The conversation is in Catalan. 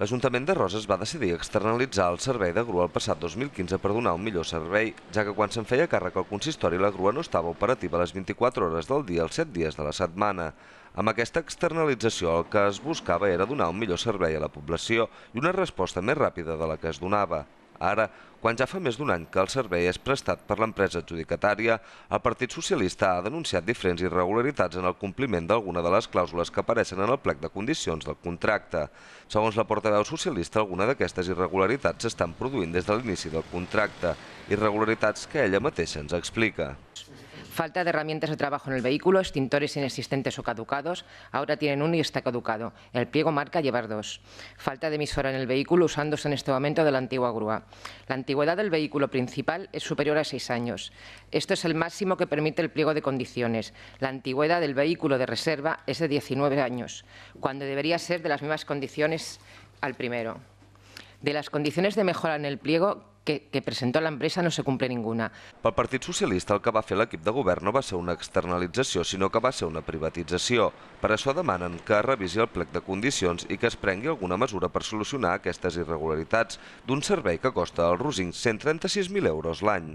L'Ajuntament de Roses va decidir externalitzar el servei de grua el passat 2015 per donar un millor servei, ja que quan se'n feia càrrec al consistori la grua no estava operativa les 24 hores del dia els 7 dies de la setmana. Amb aquesta externalització el que es buscava era donar un millor servei a la població i una resposta més ràpida de la que es donava. Ara, quan ja fa més d'un any que el servei és prestat per l'empresa adjudicatària, el Partit Socialista ha denunciat diferents irregularitats en el compliment d'alguna de les clàusules que apareixen en el plec de condicions del contracte. Segons la portaveu socialista, alguna d'aquestes irregularitats s'estan produint des de l'inici del contracte, irregularitats que ella mateixa ens explica. Falta de herramientas de trabajo en el vehículo, extintores inexistentes o caducados. Ahora tienen uno y está caducado. El pliego marca llevar dos. Falta de emisora en el vehículo usándose en este momento de la antigua grúa. La antigüedad del vehículo principal es superior a seis años. Esto es el máximo que permite el pliego de condiciones. La antigüedad del vehículo de reserva es de 19 años, cuando debería ser de las mismas condiciones al primero. De las condiciones de mejora en el pliego que, que presentó la empresa no se cumple ninguna. Pel Partit Socialista el que va fer l'equip de govern no va ser una externalització, sinó que va ser una privatització. Per això demanen que es revisi el plec de condicions i que es prengui alguna mesura per solucionar aquestes irregularitats d'un servei que costa als rosins 136.000 euros l'any.